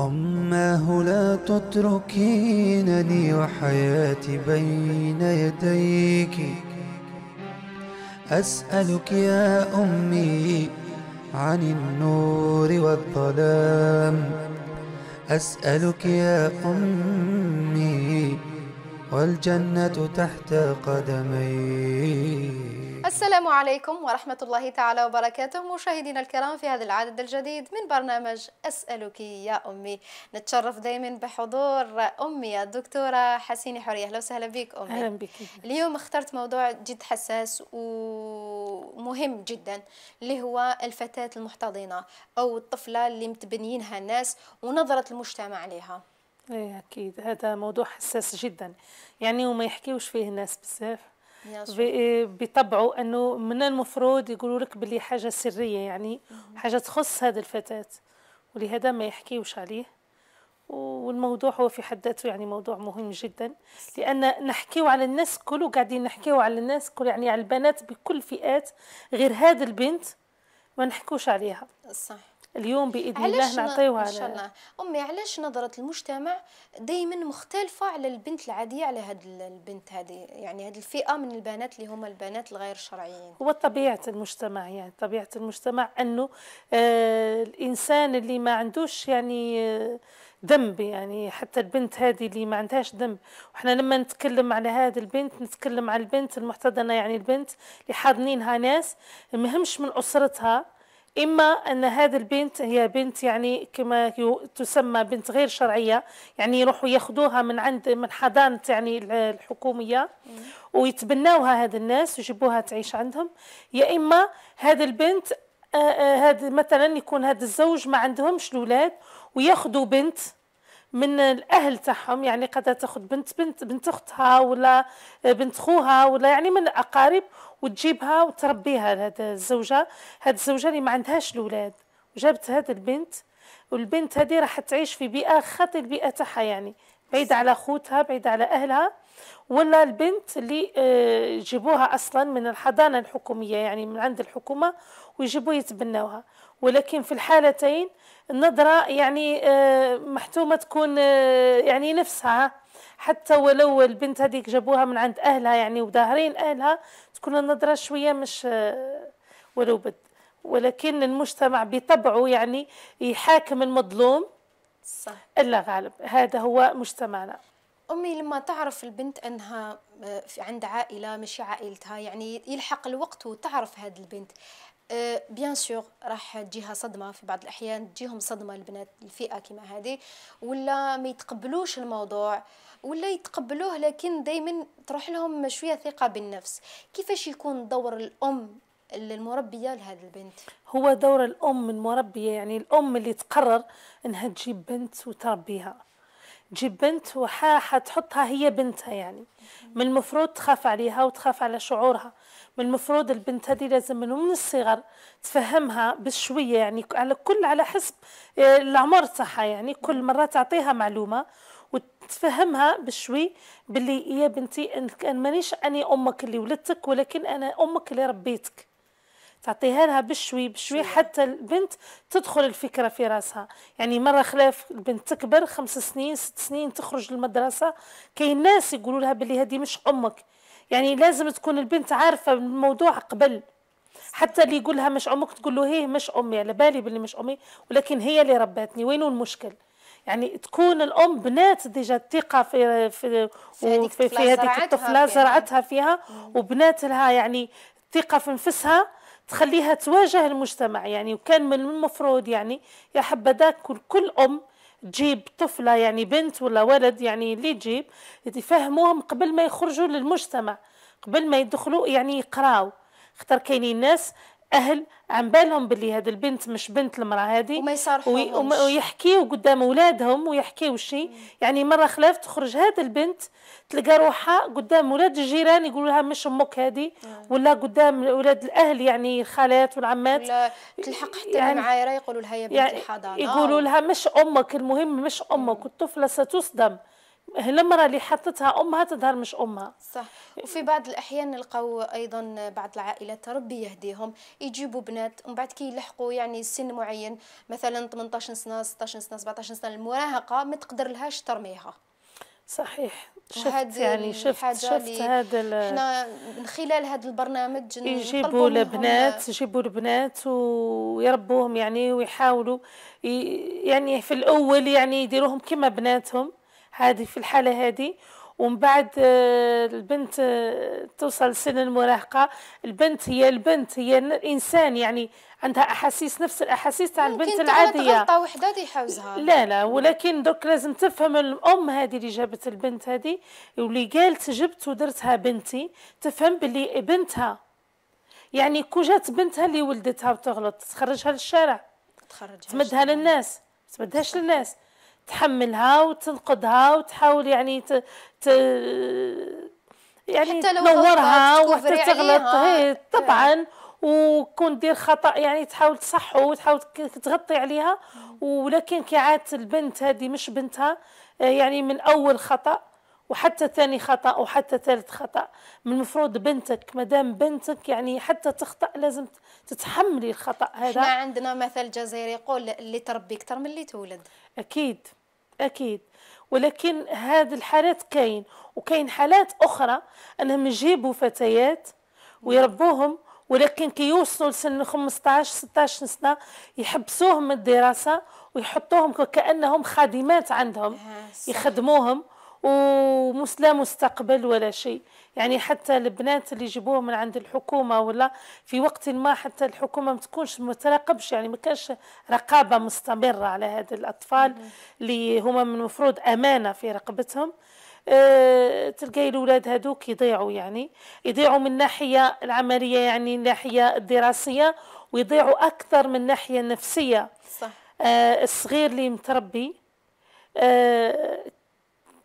أماه لا تتركينني وحياتي بين يديك أسألك يا أمي عن النور والظلام أسألك يا أمي والجنة تحت قدميك السلام عليكم ورحمة الله تعالى وبركاته مشاهدينا الكرام في هذا العدد الجديد من برنامج أسألك يا أمي نتشرف دائما بحضور أمي الدكتورة حسيني حورية أهلا وسهلا بك أمي أهلا بك اليوم اخترت موضوع جد حساس ومهم جدا اللي هو الفتاة المحتضنة أو الطفلة اللي متبنيينها الناس ونظرة المجتمع عليها ايه اكيد هذا موضوع حساس جدا يعني وما يحكيوش فيه الناس بزاف إيه، بطبعه انه من المفروض يقولوا لك باللي حاجه سريه يعني حاجه تخص هذه الفتاه ولهذا ما يحكيوش عليه والموضوع هو في حد ذاته يعني موضوع مهم جدا لان نحكيو على الناس كل وقاعدين نحكيو على الناس كل يعني على البنات بكل فئات غير هذه البنت ما نحكوش عليها صح اليوم باذن الله نعطيوها ان شاء الله امي علاش نظره المجتمع دائما مختلفه على البنت العاديه على هاد البنت هذه يعني هاد الفئه من البنات اللي هما البنات الغير شرعيين هو طبيعه المجتمع يعني طبيعه المجتمع انه آه الانسان اللي ما عندوش يعني آه، ذنب يعني حتى البنت هذه اللي ما عندهاش ذنب وحنا لما نتكلم على هذه البنت نتكلم على البنت المحتضنه يعني البنت اللي حاضنينها ناس مهمش من اسرتها إما أن هذه البنت هي بنت يعني كما تسمى بنت غير شرعية يعني يروحوا ياخذوها من عند من حضانة يعني الحكومية ويتبناوها هذا الناس ويجيبوها تعيش عندهم يا إما هذه البنت هذا آه، آه، مثلا يكون هذا الزوج ما عندهمش الأولاد وياخذوا بنت من الاهل تاعهم يعني قد تاخذ بنت بنت بنت اختها ولا بنت خوها ولا يعني من الاقارب وتجيبها وتربيها هذه الزوجه هذه الزوجه اللي ما عندهاش الاولاد وجابت هذه البنت والبنت هذه راح تعيش في بيئه خاطئ البيئه تاعها يعني بعيدة على خوتها بعيدة على أهلها ولا البنت اللي آه، يجيبوها أصلا من الحضانة الحكومية يعني من عند الحكومة ويجيبوا يتبنوها ولكن في الحالتين النظره يعني آه، محتومه تكون آه، يعني نفسها حتى ولو البنت هذيك جابوها من عند اهلها يعني وظاهرين اهلها تكون النظره شويه مش آه، ولو بد ولكن المجتمع بطبعه يعني يحاكم المظلوم صح الا غالب هذا هو مجتمعنا امي لما تعرف البنت انها عند عائله مش عائلتها يعني يلحق الوقت وتعرف هذه البنت آه، بيان سور راح تجيها صدمه في بعض الاحيان تجيهم صدمه البنات الفئه كما هذه ولا ما يتقبلوش الموضوع ولا يتقبلوه لكن دائما تروح لهم شويه ثقه بالنفس كيفاش يكون دور الام المربيه لهذه البنت هو دور الام المربيه يعني الام اللي تقرر انها تجيب بنت وتربيها تجيب بنت تحطها هي بنتها يعني من المفروض تخاف عليها وتخاف على شعورها من المفروض البنت هذه لازم من الصغر تفهمها بشوية يعني على كل على حسب آه، العمر تاعها يعني كل مرة تعطيها معلومة وتفهمها بشوي باللي يا بنتي انا مانيش اني امك اللي ولدتك ولكن انا امك اللي ربيتك تعطيها لها بشوي بشوي حتى البنت تدخل الفكرة في راسها يعني مرة خلاف البنت تكبر خمس سنين ست سنين تخرج للمدرسة كاين ناس يقولوا لها باللي هذه مش أمك يعني لازم تكون البنت عارفة الموضوع قبل حتى اللي يقولها مش امك تقول له هي مش امي على بالي باللي مش امي ولكن هي اللي ربتني وينو المشكل يعني تكون الام بنات ديجا الثقه في في في, هذيك الطفله زرعتها فيها وبنات لها يعني الثقه في نفسها تخليها تواجه المجتمع يعني وكان من المفروض يعني يا حبذا كل كل ام تجيب طفله يعني بنت ولا ولد يعني اللي تجيب يفهموهم قبل ما يخرجوا للمجتمع قبل ما يدخلوا يعني يقراو خاطر كاينين ناس اهل عم بالهم باللي هذه البنت مش بنت المراه هذه وما يصارحوهمش ويحكيوا قدام اولادهم ويحكيوا شيء يعني مره خلاف تخرج هذه البنت تلقى روحها قدام اولاد الجيران يقولوا لها مش امك هذه آه. ولا قدام اولاد الاهل يعني الخالات والعمات ولا تلحق حتى يعني المعايره يقولوا لها يا بنت يعني الحضانه يقولوا لها مش امك المهم مش امك آه. والطفله ستصدم المرأة اللي حطتها أمها تظهر مش أمها صح وفي بعض الأحيان نلقاو أيضا بعض العائلات ربي يهديهم يجيبوا بنات ومن بعد كي يلحقوا يعني سن معين مثلا 18 سنة 16 سنة 17 سنة المراهقة ما تقدر لهاش ترميها صحيح شفت يعني شفت شفت هذا احنا من خلال هذا البرنامج يجيبوا البنات يجيبوا البنات ويربوهم يعني ويحاولوا يعني في الاول يعني يديروهم كما بناتهم هذه في الحاله هذه ومن بعد آه، البنت آه، توصل سن المراهقه البنت هي البنت هي الانسان يعني عندها احاسيس نفس الاحاسيس تاع البنت العاديه غلطه وحده حوزها لا لا ولكن دوك لازم تفهم الام هذه اللي جابت البنت هذه واللي قالت جبت ودرتها بنتي تفهم باللي بنتها يعني كوجات جات بنتها اللي ولدتها وتغلط تخرجها للشارع تخرجها تمدها للناس تمدهاش للناس تحملها وتنقدها وتحاول يعني ت... ت... يعني تنورها وحتى يعني، تغلط آه. إيه، طبعا إيه. وكون دير خطا يعني تحاول تصحو وتحاول تغطي عليها ولكن كي عادت البنت هذه مش بنتها آه، يعني من اول خطا وحتى ثاني خطا وحتى ثالث خطا من المفروض بنتك دام بنتك يعني حتى تخطا لازم تتحملي الخطا هذا احنا عندنا مثل جزائري يقول اللي تربي اكثر من اللي تولد اكيد اكيد ولكن هذا الحالات كاين وكاين حالات اخرى انهم يجيبوا فتيات ويربوهم ولكن كي يوصلوا لسن 15 16 سنه يحبسوهم من الدراسه ويحطوهم كانهم خادمات عندهم آه، يخدموهم ومس لا مستقبل ولا شيء يعني حتى البنات اللي يجيبوهم من عند الحكومه ولا في وقت ما حتى الحكومه ما تكونش متراقبش يعني ما كانش رقابه مستمره على هذه الاطفال اللي هما من المفروض امانه في رقبتهم أه تلقاي الاولاد هذوك يضيعوا يعني يضيعوا من ناحيه العمليه يعني الناحيه الدراسيه ويضيعوا اكثر من ناحيه نفسيه صح آه الصغير اللي متربي آه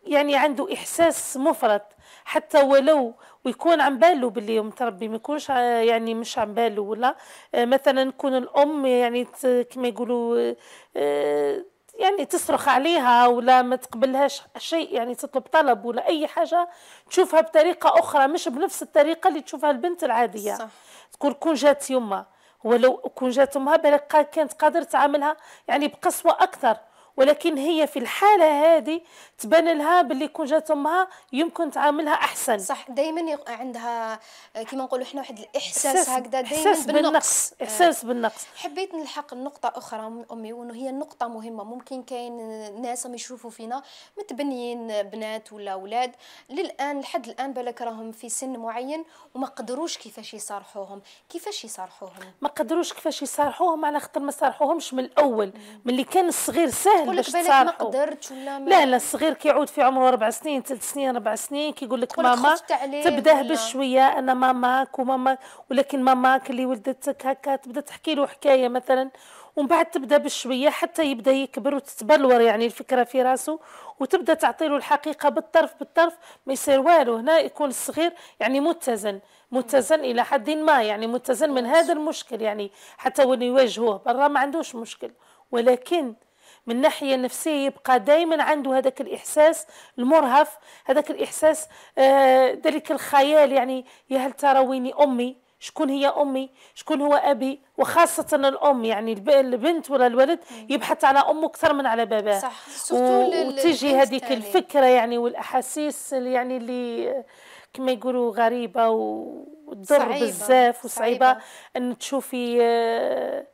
يعني عنده إحساس مفرط حتى ولو ويكون عم باله باللي متربي ما يكونش يعني مش عم باله ولا آه، مثلا تكون الأم يعني كما يقولوا آه، يعني تصرخ عليها ولا ما تقبلهاش شيء يعني تطلب طلب ولا أي حاجة تشوفها بطريقة أخرى مش بنفس الطريقة اللي تشوفها البنت العادية صح. تكون كون جات يمها ولو كون جات امها كانت قادر تعاملها يعني بقسوه اكثر ولكن هي في الحاله هذه تبان لها باللي كون جات امها يمكن تعاملها احسن صح دائما عندها كما نقولوا احنا واحد الاحساس هكذا دائما بالنقص احساس آه، بالنقص حبيت نلحق نقطه اخرى من امي وانه هي نقطه مهمه ممكن كاين ناس هم يشوفوا فينا متبنيين بنات ولا اولاد للان لحد الان بالك راهم في سن معين وما قدروش كيفاش يصارحوهم كيفاش يصارحوهم ما قدروش كيفاش يصارحوهم على خاطر ما صارحوهمش من الاول ملي كان الصغير سهل يقول لك بالك ما قدرتش ولا ما لا لا الصغير كيعود في عمره اربع سنين ثلاث سنين اربع سنين كيقول لك ماما تبداه بشويه انا ماماك وماما ولكن ماماك اللي ولدتك هكا تبدا تحكي له حكايه مثلا ومن بعد تبدا بالشويه حتى يبدا يكبر وتتبلور يعني الفكره في راسه وتبدا تعطي له الحقيقه بالطرف بالطرف ما يصير والو هنا يكون الصغير يعني متزن متزن الى حد ما يعني متزن من هذا المشكل يعني حتى وين يواجهوه برا ما عندوش مشكل ولكن من ناحية نفسية يبقى دايما عنده هذاك الإحساس المرهف هذاك الإحساس آه، ذلك الخيال يعني يا هل ويني أمي شكون هي امي شكون هو ابي وخاصه الام يعني البنت ولا الولد يبحث على امه اكثر من على باباه صح و... وتجي هذيك الفكره يعني والاحاسيس يعني اللي كما يقولوا غريبه وتضر بزاف وصعيبه ان تشوفي آه،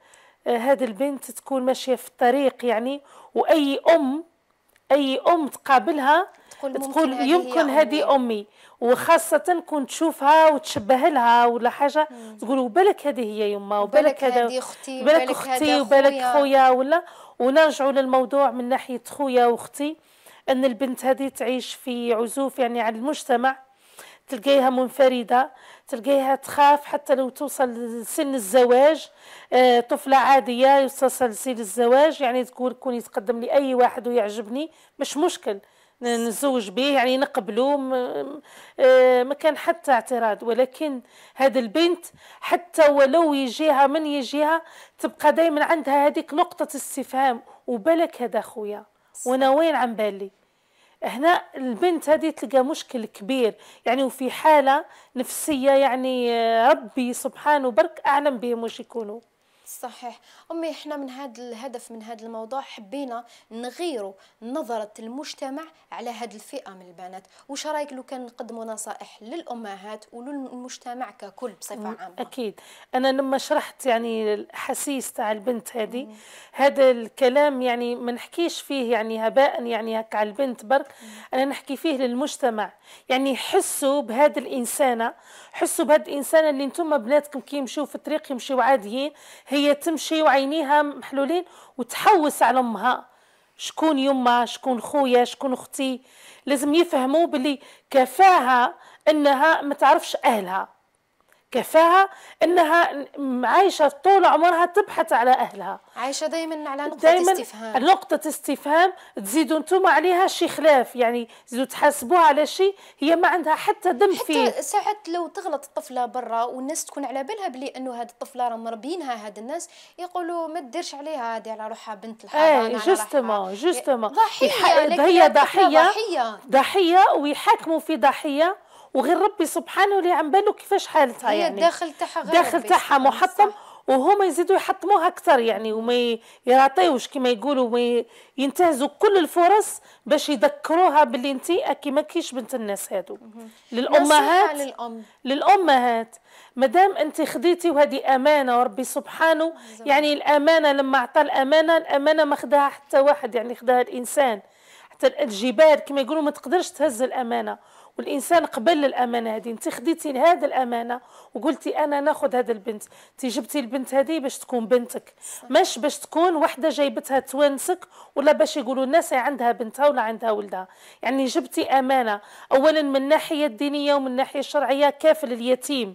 هذه البنت تكون ماشيه في الطريق يعني واي ام اي ام تقابلها تقول, تقول هذه يمكن هذه امي وخاصه كون تشوفها وتشبه لها ولا حاجه تقولوا تقول هذه هي يما وبالك هذا اختي وبالك اختي وبالك خويا ولا ونرجعوا للموضوع من ناحيه خويا واختي ان البنت هذه تعيش في عزوف يعني عن المجتمع تلقيها منفردة تلقيها تخاف حتى لو توصل لسن الزواج آه، طفلة عادية توصل لسن الزواج يعني تقول كون يتقدم لي أي واحد ويعجبني مش مشكل نزوج به يعني نقبله آه، ما كان حتى اعتراض ولكن هذا البنت حتى ولو يجيها من يجيها تبقى دايما عندها هذيك نقطة استفهام وبالك هذا خويا وانا وين عم بالي هنا البنت هذه تلقى مشكل كبير يعني وفي حالة نفسية يعني آه، ربي سبحانه برك أعلم بهم واش يكونوا صحيح امي احنا من هذا الهدف من هذا الموضوع حبينا نغيروا نظره المجتمع على هذه الفئه من البنات واش رايك لو كان نقدموا نصائح للامهات وللمجتمع ككل بصفه عامه اكيد انا لما شرحت يعني الحسيس تاع البنت هذه هذا الكلام يعني ما نحكيش فيه يعني هباء يعني هكا على البنت برك انا نحكي فيه للمجتمع يعني حسوا بهذا الانسانه حسوا بهذا الانسانه اللي انتم بناتكم كي يمشوا في الطريق يمشوا عاديين هي هي تمشي وعينيها محلولين وتحوس على امها شكون يما شكون خويا شكون اختي لازم يفهموا بلي كفاها انها ما تعرفش اهلها كفاها انها عايشه طول عمرها تبحث على اهلها عايشه دايما على نقطه دايماً استفهام نقطه استفهام تزيدوا انتم عليها شي خلاف يعني تزيدوا تحاسبوها على شي هي ما عندها حتى دم حتى فيه حتى ساعات لو تغلط الطفله برا والناس تكون على بالها بلي انه هذه الطفله راه مربينها هذا الناس يقولوا ما ديرش عليها هذه على روحها بنت الحرام ايه جوستومون جوستومون ضحيه هي ضحيه ضحيه ضحيه ويحاكموا في ضحيه وغير ربي سبحانه اللي عم باله كيفاش حالتها هي يعني الداخل تاعها الداخل تاعها محطم وهما يزيدوا يحطموها اكثر يعني وما يراطيوش كما يقولوا ما ينتهزوا كل الفرص باش يذكروها باللي انت اكي ماكيش بنت الناس هادو للامهات للأم. للامهات مادام انت خديتي وهذه امانه وربي سبحانه يعني الامانه لما اعطى الامانه الامانه ما خداها حتى واحد يعني خداها الانسان حتى الجبال كما يقولوا ما تقدرش تهز الامانه والانسان قبل الامانه هذه انت خديتي هذا الامانه وقلتي انا ناخذ هذا البنت انت جبتي البنت هذه باش تكون بنتك مش باش تكون وحده جايبتها توانسك ولا باش يقولوا الناس عندها بنتها ولا عندها ولدها يعني جبتي امانه اولا من الناحيه الدينيه ومن الناحيه الشرعيه كافل اليتيم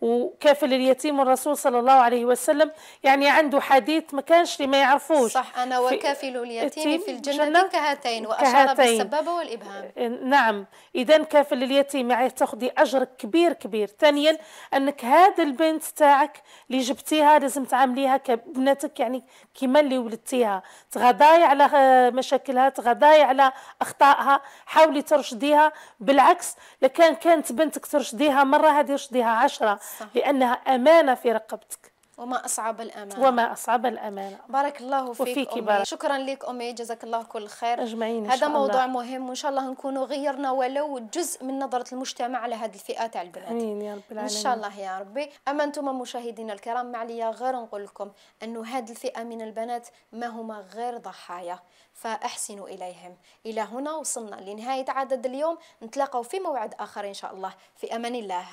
وكافل اليتيم الرسول صلى الله عليه وسلم يعني عنده حديث ما كانش ما يعرفوش صح أنا وكافل اليتيم في الجنة, كهاتين وأشار كهاتين بالسبابة والإبهام نعم إذا كافل اليتيم يعني تاخذي أجر كبير كبير ثانيا أنك هذا البنت تاعك اللي جبتيها لازم تعامليها كبنتك يعني كما اللي ولدتيها تغضاي على آه، مشاكلها تغضاي على أخطائها حاولي ترشديها بالعكس لكان كانت بنتك ترشديها مرة هذه رشديها عشرة لأنها أمانة في رقبتك وما أصعب الأمانة وما أصعب الأمانة بارك الله فيك وفيك أمي بارك. شكرا لك أمي جزاك الله كل خير أجمعين هذا إن شاء موضوع الله. مهم وإن شاء الله نكونوا غيرنا ولو جزء من نظرة المجتمع على هذه الفئة تاع البنات أمين يا رب العالمين إن شاء الله يا ربي أما أنتم مشاهدينا الكرام معليا غير نقول لكم أنه هذه الفئة من البنات ما هما غير ضحايا فأحسنوا إليهم إلى هنا وصلنا لنهاية عدد اليوم نتلاقوا في موعد آخر إن شاء الله في أمان الله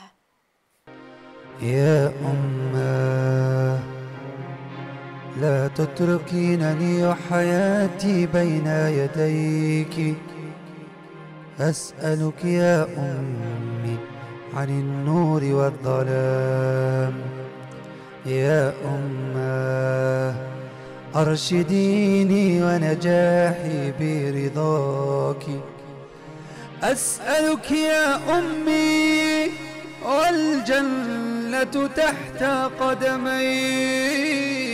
يا أمه لا تتركينني وحياتي بين يديك أسألك يا أمي عن النور والظلام يا أمه أرشديني ونجاحي برضاك أسألك يا أمي والجنة الجنة تحت قدمي